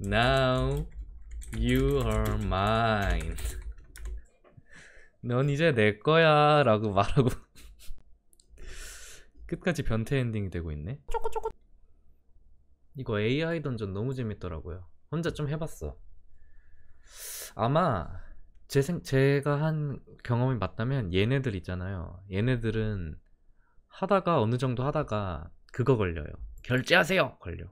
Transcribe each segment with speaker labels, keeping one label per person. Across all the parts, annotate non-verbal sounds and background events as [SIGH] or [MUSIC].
Speaker 1: Now you are mine. 넌 이제 내 거야 라고 말하고 [LAUGHS] 끝까지 변태 엔딩이 되고 있네 이거 AI 던전 너무 재밌더라고요 혼자 좀 해봤어 아마 제 생, 제가 한 경험이 맞다면 얘네들 있잖아요 얘네들은 하다가 어느 정도 하다가 그거 걸려요 결제하세요 걸려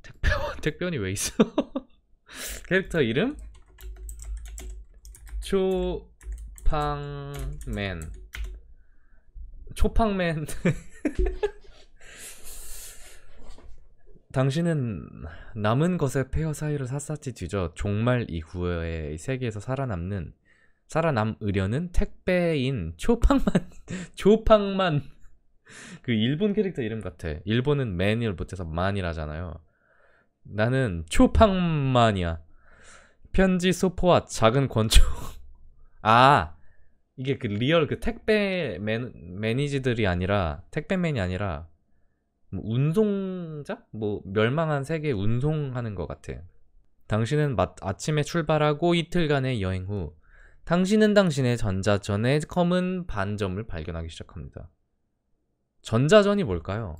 Speaker 1: 택배 부택변이 왜 있어? [LAUGHS] 캐릭터 이름? 초팡맨 초팡맨 [LAUGHS] 당신은 남은 것의 폐허 사이로 샅샅이 뒤져 종말 이후의 세계에서 살아남는 살아남으려는 택배인 초팡만 [LAUGHS] 초팡만 그 일본 캐릭터 이름 같아 일본은 맨을 못해서 만이라잖아요 나는 초팡만이야 편지 소포와 작은 권총. [LAUGHS] 아, 이게 그 리얼 그 택배 매, 매니지들이 아니라, 택배맨이 아니라, 뭐 운송자? 뭐 멸망한 세계 운송하는 것 같아. 당신은 마, 아침에 출발하고 이틀간의 여행 후, 당신은 당신의 전자전의 검은 반점을 발견하기 시작합니다. 전자전이 뭘까요?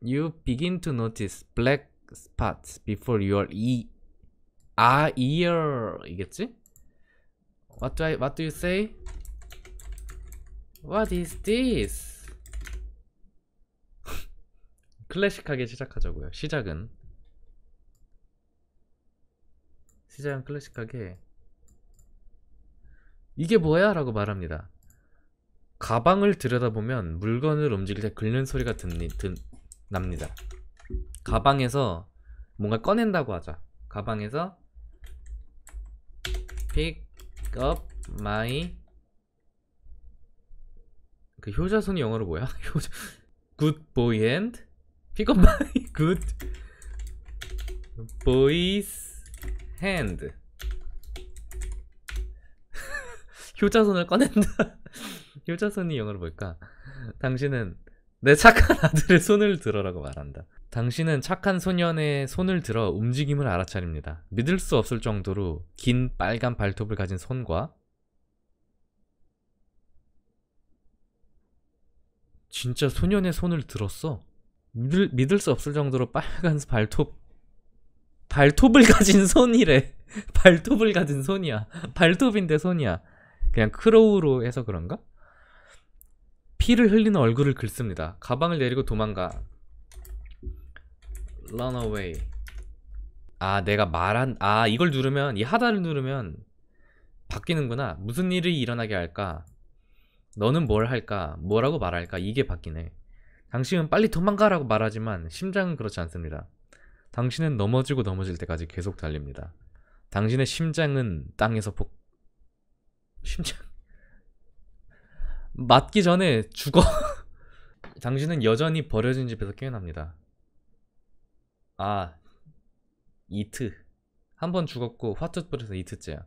Speaker 1: you begin to notice black spots before your e 아 ear 이겠지? What do I What do you say? What is this? 클래식하게 시작하자고요. 시작은 시작은 클래식하게 이게 뭐야? 라고 말합니다. 가방을 들여다보면 물건을 움직일 때 긁는 소리가 듣니, 듣, 납니다. 가방에서 뭔가 꺼낸다고 하자. 가방에서 pick up my 그 효자손이 영어로 뭐야? [LAUGHS] good boy and pick up my [LAUGHS] good boy's hand [LAUGHS] 효자손을 꺼낸다 효자손이 영어로 뭘까? 당신은 내 착한 [LAUGHS] 아들의 손을 들어라고 말한다. 당신은 착한 소년의 손을 들어 움직임을 알아차립니다. 믿을 수 없을 정도로 긴 빨간 발톱을 가진 손과 진짜 소년의 손을 들었어. 믿을, 믿을 수 없을 정도로 빨간 발톱 발톱을 가진 손이래. [LAUGHS] 발톱을 가진 손이야. 발톱인데 손이야. 그냥 크로우로 해서 그런가? 피를 흘리는 얼굴을 긁습니다. 가방을 내리고 도망가. run away. 아, 내가 말한 아, 이걸 누르면 이 하단을 누르면 바뀌는구나. 무슨 일이 일어나게 할까? 너는 뭘 할까? 뭐라고 말할까? 이게 바뀌네. 당신은 빨리 도망가라고 말하지만 심장은 그렇지 않습니다. 당신은 넘어지고 넘어질 때까지 계속 달립니다. 당신의 심장은 땅에서 폭 심장 맞기 전에 죽어. [LAUGHS] 당신은 여전히 버려진 집에서 깨어납니다. 아, 이트. 한 번 죽었고 화투불에서 이트째야.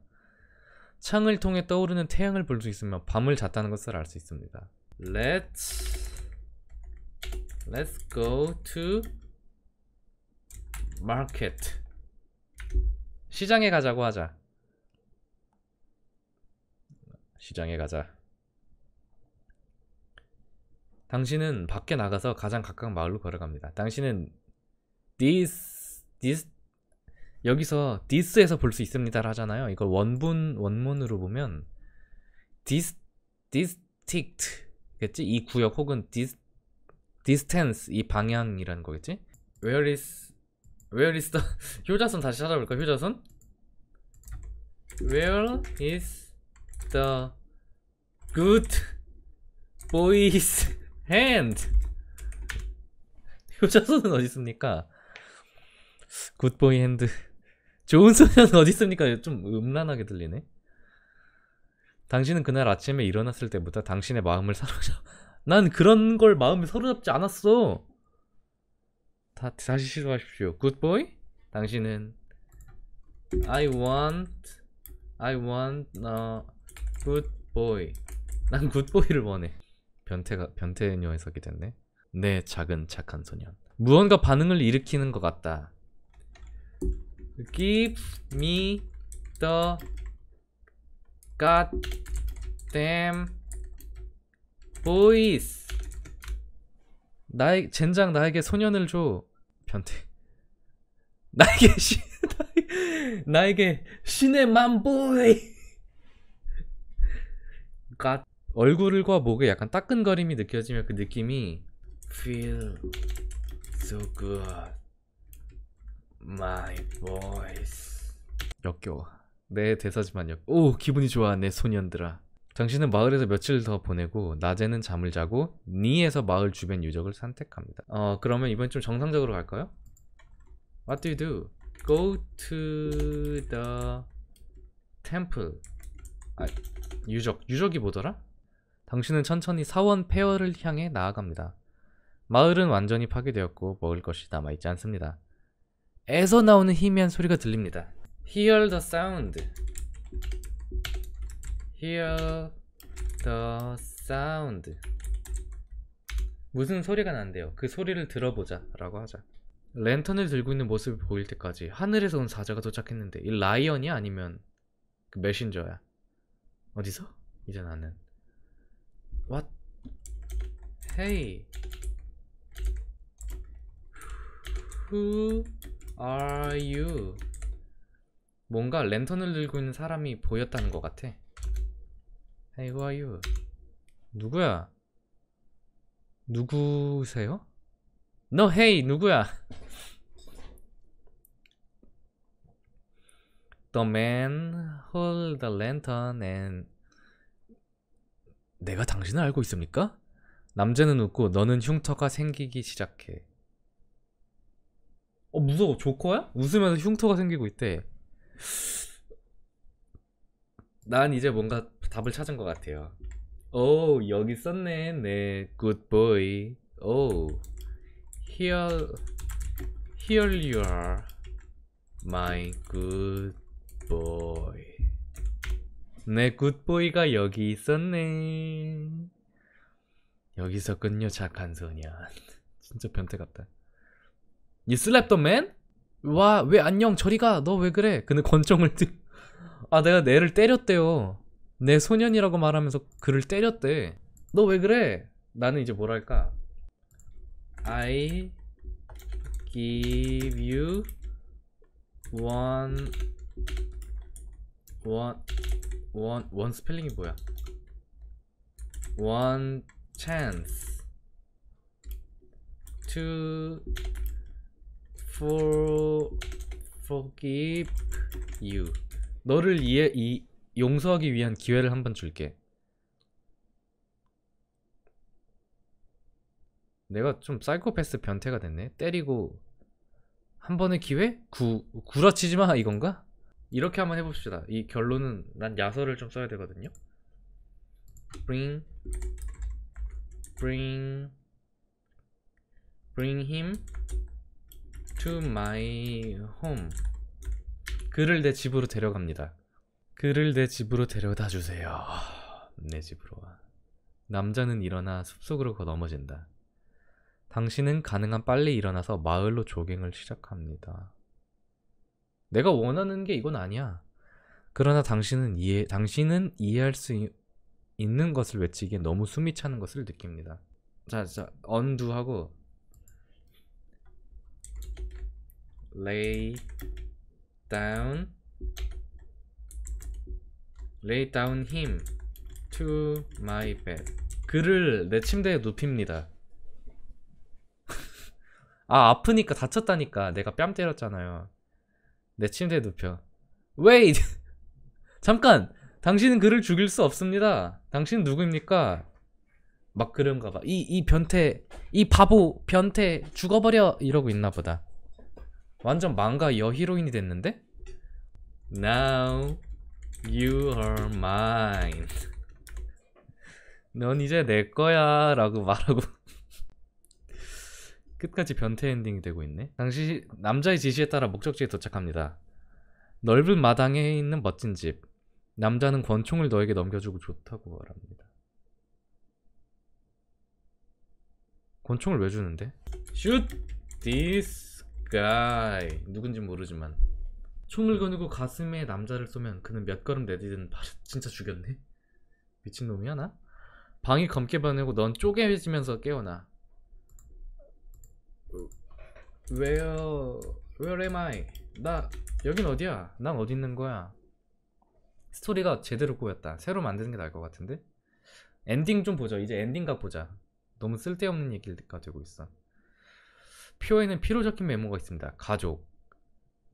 Speaker 1: 창을 통해 떠오르는 태양을 볼 수 있으면 밤을 잤다는 것을 알 수 있습니다. Let's Let's go to market. 시장에 가자고 하자. 시장에 가자. 당신은 밖에 나가서 가장 가까운 마을로 걸어갑니다. 당신은 this this 여기서 this에서 볼 수 있습니다 하잖아요. 이걸 원본 원문으로 보면 this district 겠지? 이 구역 혹은 this distance 이 방향이라는 거겠지? Where is Where is the [LAUGHS] 효자선 다시 찾아볼까? 효자선 Where is the good boys hand. 효자손은 어디 있습니까? 굿보이 핸드. 좋은 소년 어디 있습니까? 좀 음란하게 들리네. 당신은 그날 아침에 일어났을 때부터 당신의 마음을 사로잡. 난 그런 걸 마음에 사로잡지 않았어. 다, 다시 시도하십시오. 굿보이? 당신은 I want I want a good boy. 난 굿보이를 원해. 변태가 변태녀 에서게 됐네. 내 작은 착한 소년. 무언가 반응을 일으키는 것 같다. Give me the goddamn voice. 나의 젠장 나에게 소년을 줘. 변태. 나에게 시 나에게 신의 만보이. God 얼굴과 목에 약간 따끈거림이 느껴지면 그 느낌이 feel so good my voice 역겨워 내 대사지만 역오 기분이 좋아 내 소년들아 당신은 마을에서 며칠 더 보내고 낮에는 잠을 자고 니에서 마을 주변 유적을 선택합니다어 그러면 이번 엔좀 정상적으로 갈까요? What do you do? Go to the temple 아, 유적 유적이 뭐더라? 당신은 천천히 사원 페어를 향해 나아갑니다. 마을은 완전히 파괴되었고 먹을 것이 남아있지 않습니다. 에서 나오는 희미한 소리가 들립니다. Hear the sound. Hear the sound. 무슨 소리가 난대요. 그 소리를 들어보자 라고 하자. 랜턴을 들고 있는 모습이 보일 때까지 하늘에서 온 사자가 도착했는데 이 라이언이 아니면 그 메신저야. 어디서? 이제 나는 What? Hey. Who are you? 뭔가 랜턴을 들고 있는 사람이 보였다는 것 같아. Hey, who are you? 누구야? 누구세요? 너 no, hey, 누구야? The man hold the lantern and 내가 당신을 알고 있습니까? 남자는 웃고 너는 흉터가 생기기 시작해. 어 무서워 조커야? 웃으면서 흉터가 생기고 있대. 난 이제 뭔가 답을 찾은 것 같아요. 오 oh, 여기 썼네 네 굿보이 오 oh, here here you are my good 내 굿보이가 여기 있었네. 여기서군요, 착한 소년. [LAUGHS] 진짜 변태 같다. 이 슬랩더맨? 와, 왜 안녕, 저리가, 너 왜 그래? 근데 권총을 들. 아, 내가 내를 때렸대요. 내 소년이라고 말하면서 그를 때렸대. 너 왜 그래? 나는 이제 뭐랄까. I give you one, one. 원, 원 스펠링이 뭐야? 원 chance t for, forgive you 너를 이해, 이, 용서하기 위한 기회를 한번 줄게 내가 좀 사이코패스 변태가 됐네 때리고 한 번의 기회? 구, 구라치지마 이건가? 이렇게 한번 해봅시다. 이 결론은 난 야설을 좀 써야 되거든요. bring bring bring him to my home 그를 내 집으로 데려갑니다. 그를 내 집으로 데려다 주세요. 내 집으로 와. 남자는 일어나 숲속으로 거 넘어진다. 당신은 가능한 빨리 일어나서 마을로 조깅을 시작합니다. 내가 원하는 게 이건 아니야. 그러나 당신은 이해, 당신은 이해할 수 있, 있는 것을 외치기에 너무 숨이 차는 것을 느낍니다. 자, 자, u n 하고 lay down lay down him to my bed. 그를 내 침대에 눕힙니다. [LAUGHS] 아, 아프니까 다쳤다니까 내가 뺨 때렸잖아요. 내 침대에 눕혀. w a [LAUGHS] 잠깐! 당신은 그를 죽일 수 없습니다. 당신은 누구입니까? 막 그런가 봐. 이, 이 변태, 이 바보, 변태, 죽어버려! 이러고 있나 보다. 완전 망가 여히로인이 됐는데? Now you are mine. 넌 이제 내 거야. 라고 말하고. 끝까지 변태 엔딩이 되고 있네. 당시 남자의 지시에 따라 목적지에 도착합니다. 넓은 마당에 있는 멋진 집. 남자는 권총을 너에게 넘겨주고 좋다고 말합니다. 권총을 왜 주는데? Shoot this guy. 누군지 모르지만 총을 거누고 가슴에 남자를 쏘면 그는 몇 걸음 내디든 바로 진짜 죽였네. 미친놈이야 나? 방이 검게 변하고 넌 쪼개지면서 깨어나. Where Where am I? 나 여긴 어디야? 난 어디 있는 거야? 스토리가 제대로 꼬였다. 새로 만드는 게 나을 것 같은데? 엔딩 좀 보자. 이제 엔딩각 보자. 너무 쓸데없는 얘기가 되고 있어. 표에는 피로 적힌 메모가 있습니다. 가족,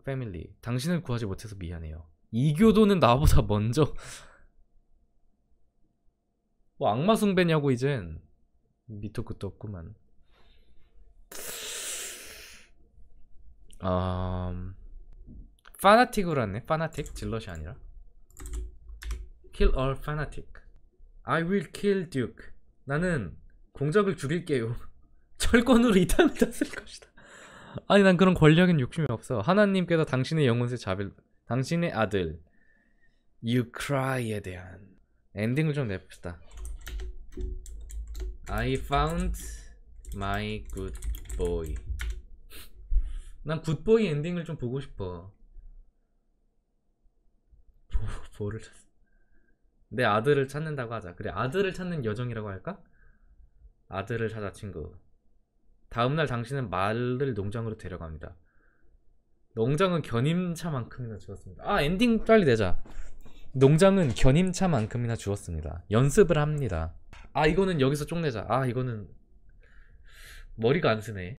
Speaker 1: 패밀리, 당신을 구하지 못해서 미안해요. 이교도는 나보다 먼저. 뭐 악마 숭배냐고 이젠 미토 끝도 없구만. 음, 파나틱으로 했네 파나틱 질럿이 아니라 Kill all fanatic I will kill Duke 나는 공적을 죽일게요 [LAUGHS] 철권으로 이탈을잤쓸 것이다 아니 난 그런 권력인 욕심이 없어 하나님께서 당신의 영혼을 잡을 당신의 아들 You Cry에 대한 엔딩을 좀 내봅시다 I found my good boy 난 굿보이 엔딩을 좀 보고 싶어. 뭐, 뭐를 찾... 내 아들을 찾는다고 하자. 그래, 아들을 찾는 여정이라고 할까? 아들을 찾아 친구. 다음날 당신은 말을 농장으로 데려갑니다. 농장은 견임차만큼이나 주었습니다. 아, 엔딩 빨리 내자. 농장은 견임차만큼이나 주었습니다. 연습을 합니다. 아, 이거는 여기서 쪽내자. 아, 이거는 머리가 안 쓰네.